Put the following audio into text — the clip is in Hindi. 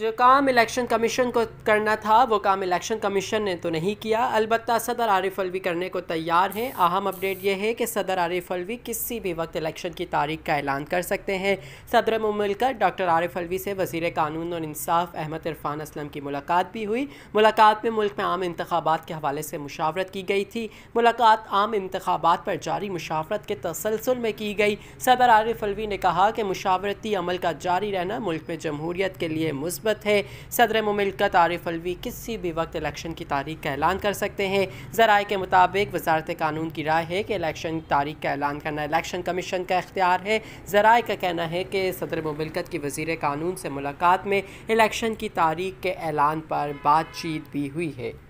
जो काम इलेक्शन कमीशन को करना था वो काम इलेक्शन कमीशन ने तो नहीं किया अलबत् सदर आरिफ अलवी करने को तैयार हैं अहम अपडेट ये है कि सदर आरिफ अलवी किसी भी वक्त इलेक्शन की तारीख का ऐलान कर सकते हैं सदर ममलकर डॉक्टर आरिफ अलवी से वजीर कानून और इंसाफ अहमद इरफान असलम की मुलाकात भी हुई मुलाकात में मुल्क में आम इंतबात के हवाले से मुशावरत की गई थी मुलाकात आम इंतबात पर जारी मुशावरत के तसलसल में की गई सदर आरिफ अलवी ने कहा कि मुशावरती अमल का जारी रहना मुल्क में जमहूरीत के लिए मुस्बत नस्बत है सदर ममलकत आरिफ अलवी किसी भी वक्त इलेक्शन की तारीख का ऐलान कर सकते हैं ज़राए के मुताबिक वजारत कानून की राय है कि इलेक्शन तारीख का ऐलान करना इलेक्शन कमीशन का इख्तियार है ज़राए का कहना है कि सदर ममलकत की वजीर कानून से मुलाकात में इलेक्शन की तारीख के ऐलान पर बातचीत भी हुई है